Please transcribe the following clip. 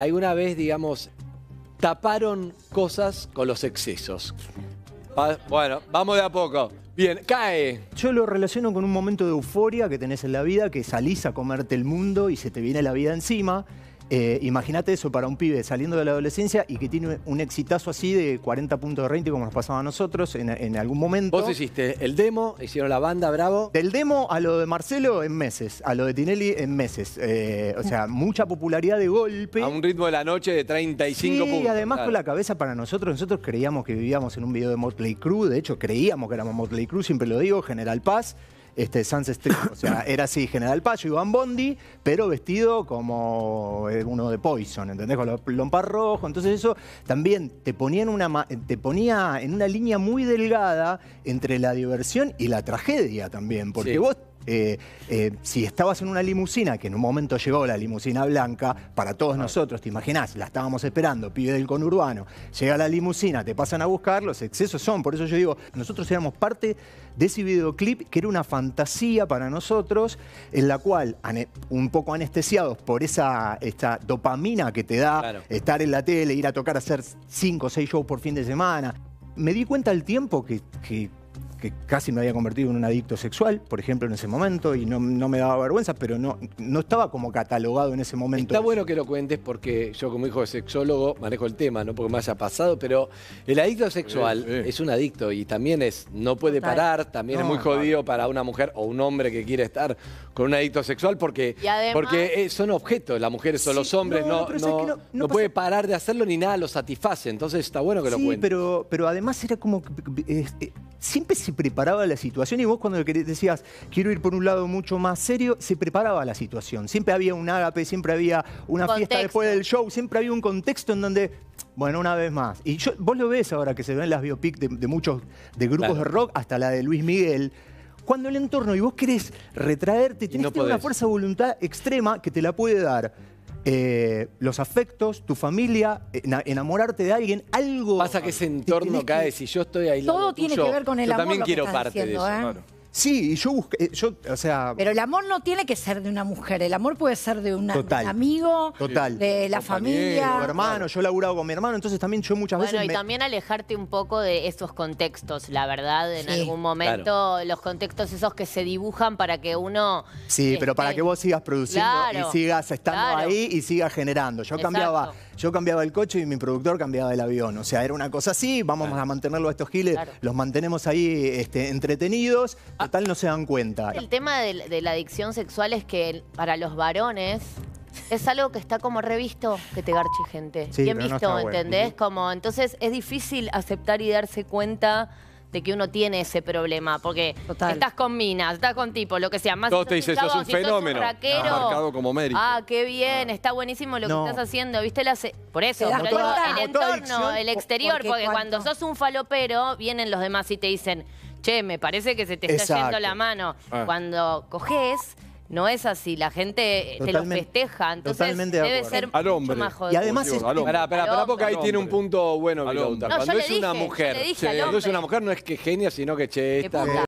alguna vez, digamos, taparon cosas con los excesos. bueno, vamos de a poco. Bien, cae. Yo lo relaciono con un momento de euforia que tenés en la vida, que salís a comerte el mundo y se te viene la vida encima. Eh, imagínate eso para un pibe saliendo de la adolescencia y que tiene un exitazo así de 40 puntos de rating como nos pasaba a nosotros en, algún momento. Vos hiciste el demo, hicieron la banda, bravo. Del demo a lo de Marcelo en meses, a lo de Tinelli en meses. Eh, o sea, mucha popularidad de golpe. A un ritmo de la noche de 35 puntos. Y además con la cabeza para nosotros, nosotros creíamos que vivíamos en un video de Motley Crue, de hecho creíamos que éramos Motley Crue, siempre lo digo, General Paz este, Sans Street. O sea, era así, General Payo, Iván Bondi, pero vestido como eh, uno de Poison, ¿entendés? Con los lompas rojo. Entonces eso también te ponía, en una, te ponía en una línea muy delgada entre la diversión y la tragedia también. Porque vos eh, eh, si estabas en una limusina, que en un momento llegó la limusina blanca, para todos nosotros, te imaginás, la estábamos esperando, Pide del conurbano, llega la limusina, te pasan a buscar, los excesos son, por eso yo digo, nosotros éramos parte de ese videoclip que era una fantasía para nosotros, en la cual, un poco anestesiados por esa esta dopamina que te da estar en la tele, ir a tocar, hacer cinco o seis shows por fin de semana, me di cuenta al tiempo que que casi me había convertido en un adicto sexual, por ejemplo, en ese momento, y no, me daba vergüenza, pero no, no estaba como catalogado en ese momento. Está bueno que lo cuentes porque yo como hijo de sexólogo manejo el tema, no porque me haya pasado, pero el adicto sexual es un adicto y también es, no puede parar, también es muy jodido para una mujer o un hombre que quiere estar con un adicto sexual porque, porque eh, son objetos, las mujeres son los hombres, no, no, puede parar de hacerlo ni nada lo satisface, entonces está bueno que lo cuentes. Sí, pero, pero además era como... Eh, eh, siempre se preparaba la situación y vos cuando decías, quiero ir por un lado mucho más serio, se preparaba la situación. Siempre había un ágape, siempre había una fiesta después del show, siempre había un contexto en donde, bueno, una vez más. Y vos lo ves ahora que se ven las biopics de, muchos, de grupos de rock, hasta la de Luis Miguel. Cuando el entorno y vos querés retraerte, tenés una fuerza de voluntad extrema que te la puede dar eh, los afectos, tu familia, enamorarte de alguien, algo. Pasa que ese entorno cae, si yo estoy ahí. Todo tiene que ver con el amor. También quiero parte de eso. ¿eh? Sí, y yo busqué, eh, yo, o sea... Pero el amor no tiene que ser de una mujer, el amor puede ser de, un amigo, total, de la familia. hermano, yo he laburado con mi hermano, entonces también yo muchas veces... Bueno, y también alejarte un poco de esos contextos, la verdad, en algún momento, los contextos esos que se dibujan para que uno... Sí, pero este, para que vos sigas produciendo y sigas estando ahí y sigas generando. Yo cambiaba... Yo cambiaba el coche y mi productor cambiaba el avión. O sea, era una cosa así, vamos a mantenerlo a estos giles, los mantenemos ahí este, entretenidos, Ah. Total no se dan cuenta. El tema de, la adicción sexual es que para los varones es algo que está como revisto que te garche gente. Sí, Bien visto, ¿entendés? Como, entonces es difícil aceptar y darse cuenta de que uno tiene ese problema, porque estás con minas, estás con tipo, lo que sea, más Todos te dicen, sos un fenómeno. marcado como mérito. Ah, qué bien, ah. está buenísimo lo que estás haciendo, ¿viste? La e-, Por eso, pero el entorno, el exterior, porque, porque cuando sos un falopero, vienen los demás y te dicen, che, me parece que se te está yendo la mano. Ah. Cuando coges, no es así. La gente eh, te lo festeja. Entonces totalmente debe ser Al hombre. mucho más jodido. Y además es- Al hombre. Pará, porque ahí tiene un punto bueno, Cuando es una mujer, cuando es una mujer no es que genia, sino que che, esta